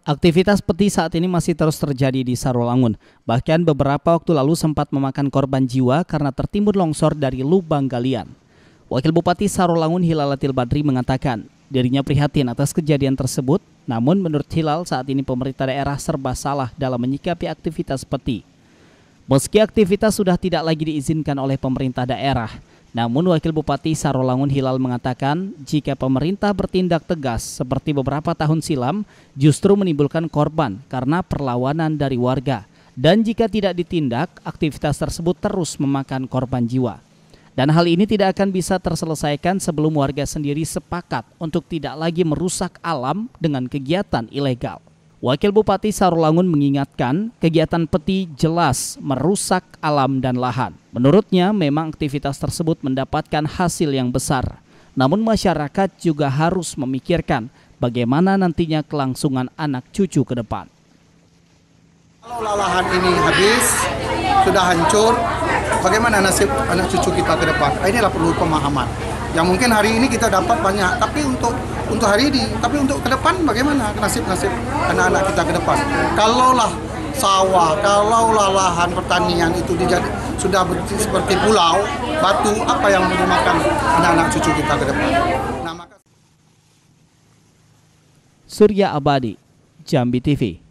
Aktivitas peti saat ini masih terus terjadi di Sarolangun. Bahkan beberapa waktu lalu sempat memakan korban jiwa karena tertimbun longsor dari lubang galian. Wakil Bupati Sarolangun Hilal Hilalatil Badri mengatakan, dirinya prihatin atas kejadian tersebut, namun menurut Hilal saat ini pemerintah daerah serba salah dalam menyikapi aktivitas peti. Meski aktivitas sudah tidak lagi diizinkan oleh pemerintah daerah, namun Wakil Bupati Sarolangun Hilal mengatakan jika pemerintah bertindak tegas seperti beberapa tahun silam justru menimbulkan korban karena perlawanan dari warga. Dan jika tidak ditindak, aktivitas tersebut terus memakan korban jiwa. Dan hal ini tidak akan bisa terselesaikan sebelum warga sendiri sepakat untuk tidak lagi merusak alam dengan kegiatan ilegal. Wakil Bupati Sarulangun mengingatkan kegiatan peti jelas merusak alam dan lahan. Menurutnya memang aktivitas tersebut mendapatkan hasil yang besar. Namun masyarakat juga harus memikirkan bagaimana nantinya kelangsungan anak cucu ke depan. Kalau lahan ini habis, sudah hancur, bagaimana nasib anak cucu kita ke depan? Ah, inilah perlu pemahaman. Yang mungkin hari ini kita dapat banyak, tapi untuk untuk hari ini, tapi untuk ke depan bagaimana nasib-nasib anak-anak kita ke depan? Kalaulah sawah, kalaulah lahan pertanian itu dijadi, sudah seperti pulau, batu, apa yang memakan anak-anak cucu kita ke depan? Nah, maka... Surya Abadi, Jambi TV.